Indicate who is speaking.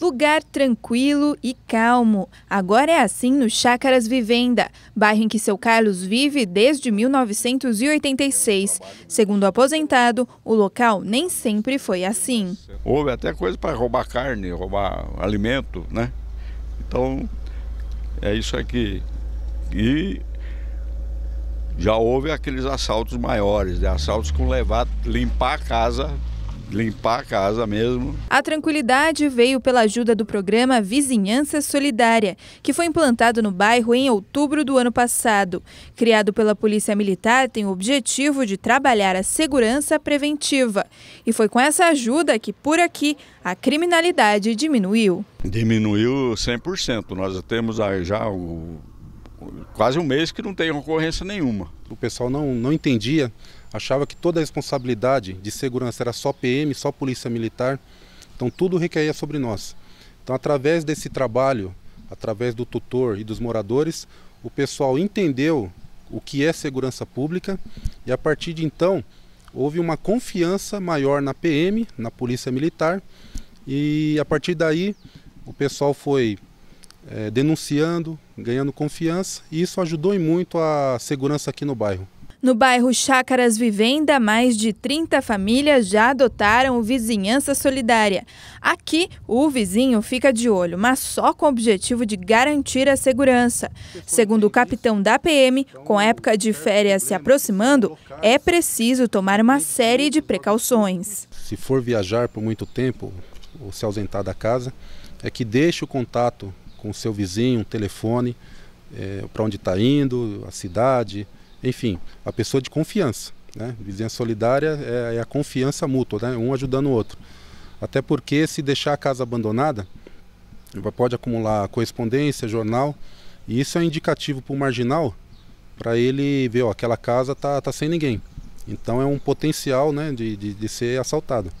Speaker 1: Lugar tranquilo e calmo. Agora é assim no Chácaras Vivenda, bairro em que seu Carlos vive desde 1986. Segundo o aposentado, o local nem sempre foi assim.
Speaker 2: Houve até coisa para roubar carne, roubar alimento, né? Então, é isso aqui. E já houve aqueles assaltos maiores, né? assaltos com levar, limpar a casa limpar a casa mesmo.
Speaker 1: A tranquilidade veio pela ajuda do programa Vizinhança Solidária, que foi implantado no bairro em outubro do ano passado. Criado pela Polícia Militar, tem o objetivo de trabalhar a segurança preventiva. E foi com essa ajuda que, por aqui, a criminalidade diminuiu.
Speaker 2: Diminuiu 100%. Nós temos já o
Speaker 3: quase um mês que não tem ocorrência nenhuma. O pessoal não, não entendia achava que toda a responsabilidade de segurança era só PM, só Polícia Militar, então tudo recaía sobre nós. Então, através desse trabalho, através do tutor e dos moradores, o pessoal entendeu o que é segurança pública e a partir de então houve uma confiança maior na PM, na Polícia Militar, e a partir daí o pessoal foi é, denunciando, ganhando confiança, e isso ajudou muito a segurança aqui no bairro.
Speaker 1: No bairro Chácaras Vivenda, mais de 30 famílias já adotaram o Vizinhança Solidária. Aqui, o vizinho fica de olho, mas só com o objetivo de garantir a segurança. Segundo o capitão da PM, com a época de férias se aproximando, é preciso tomar uma série de precauções.
Speaker 3: Se for viajar por muito tempo ou se ausentar da casa, é que deixe o contato com o seu vizinho, telefone, é, eh, para onde está indo, a cidade, enfim, a pessoa de confiança. Né? Vizinhança solidária é, é a confiança mútua, né? um ajudando o outro. Até porque se deixar a casa abandonada, pode acumular correspondência, jornal, e isso é indicativo para o marginal, para ele ver, ó, aquela casa tá, tá sem ninguém. Então é um potencial né, de, de, de ser assaltado.